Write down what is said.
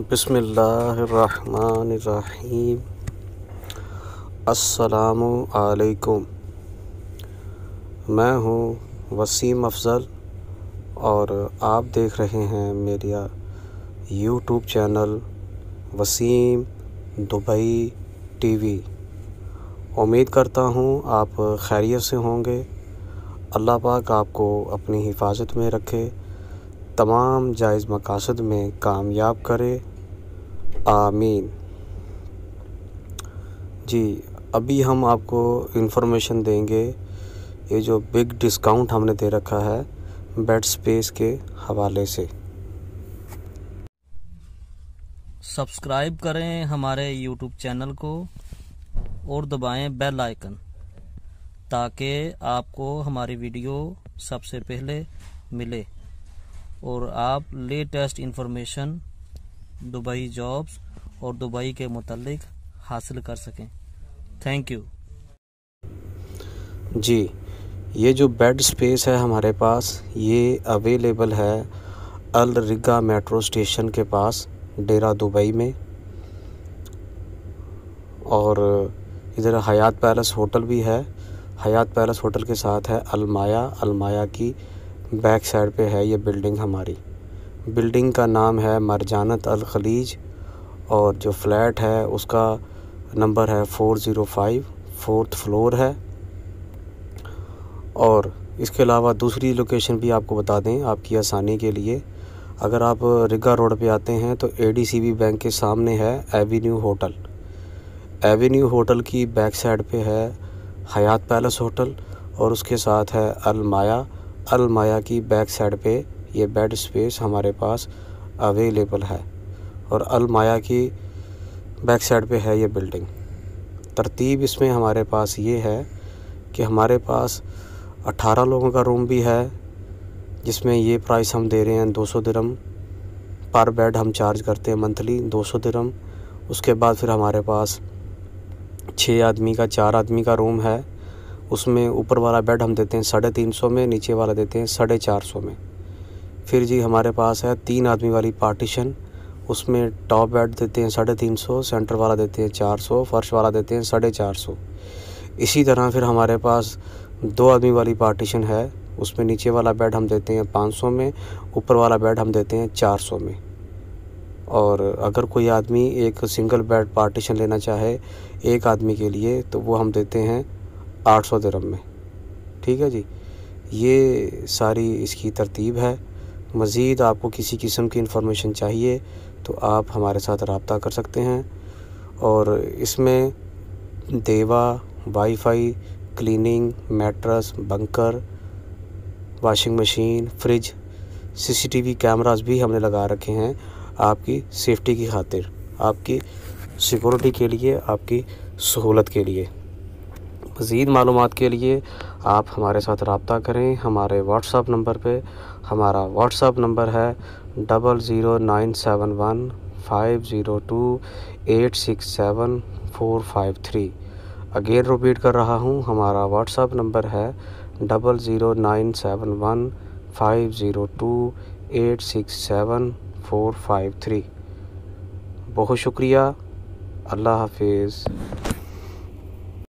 बसमीम असलकुम मैं हूँ वसीम अफज़ल और आप देख रहे हैं मेरा YouTube channel Wasim Dubai TV उम्मीद करता हूँ आप खैरियत से होंगे अल्लाह पाक आपको अपनी हिफाजत में रखे तमाम जायज़ मकासद में कामयाब करे आमीन जी अभी हम आपको इन्फॉर्मेशन देंगे ये जो बिग डिस्काउंट हमने दे रखा है बेड स्पेस के हवाले से सब्सक्राइब करें हमारे यूट्यूब चैनल को और दबाएं बेल आइकन ताकि आपको हमारी वीडियो सबसे पहले मिले और आप लेटेस्ट इन्फॉर्मेशन दुबई जॉब्स और दुबई के मतलब हासिल कर सकें थैंक यू जी ये जो बेड स्पेस है हमारे पास ये अवेलेबल है अल रिगा मेट्रो स्टेशन के पास डेरा दुबई में और इधर हयात पैलेस होटल भी है हयात पैलेस होटल के साथ है अलमाया अलमाया की बैक साइड पे है ये बिल्डिंग हमारी बिल्डिंग का नाम है मरजानत अल खलीज और जो फ्लैट है उसका नंबर है four zero five fourth floor है और इसके अलावा दूसरी लोकेशन भी आपको बता दें आपकी आसानी के लिए अगर आप रिगा रोड पे आते हैं तो एडीसीबी बैंक के सामने है एवेन्यू होटल एवेन्यू होटल की बैक साइड पे है हयात पैलेस होटल और उसके साथ है अलमाया अलमाया की बैक साइड पे ये बेड स्पेस हमारे पास अवेलेबल है और अलमाया की बैक साइड पे है ये बिल्डिंग तरतीब इसमें हमारे पास ये है कि हमारे पास 18 लोगों का रूम भी है जिसमें ये प्राइस हम दे रहे हैं 200 दरम पर बेड हम चार्ज करते हैं मंथली 200 दरम उसके बाद फिर हमारे पास छः आदमी का चार आदमी का रूम है उसमें ऊपर वाला बेड हम देते हैं साढ़े तीन सौ में नीचे वाला देते हैं साढ़े चार सौ में फिर जी हमारे पास है तीन आदमी वाली पार्टीशन उसमें टॉप बेड देते हैं साढ़े तीन सौ सेंटर वाला देते हैं चार सौ फर्श वाला देते हैं साढ़े चार सौ इसी तरह फिर हमारे पास दो आदमी वाली पार्टीशन है उसमें नीचे वाला बेड हम देते हैं पाँच सौ में ऊपर वाला बेड हम देते हैं चार सौ में और अगर कोई आदमी एक सिंगल बेड पार्टीशन लेना चाहे एक आदमी के लिए तो वो हम देते हैं आठ सौ दरम में ठीक है जी ये सारी इसकी तरतीब है मज़ीद आपको किसी किस्म की इंफॉर्मेशन चाहिए तो आप हमारे साथ रबता कर सकते हैं और इसमें देवा WiFi cleaning mattress bunker washing machine fridge CCTV cameras भी हमने लगा रखे हैं आपकी सेफ़्टी की खातिर आपकी सिक्योरिटी के लिए आपकी सहूलत के लिए मज़ीद मालूम के लिए आप हमारे साथ रबता करें हमारे व्हाट्सअप नंबर पर हमारा व्हाट्सअप नंबर है double zero nine seven one five zero two eight six seven four five three again repeat कर रहा हूँ हमारा व्हाट्सअप नंबर है double zero nine seven one five zero two eight six seven four five three बहुत शुक्रिया अल्लाह हाफिज़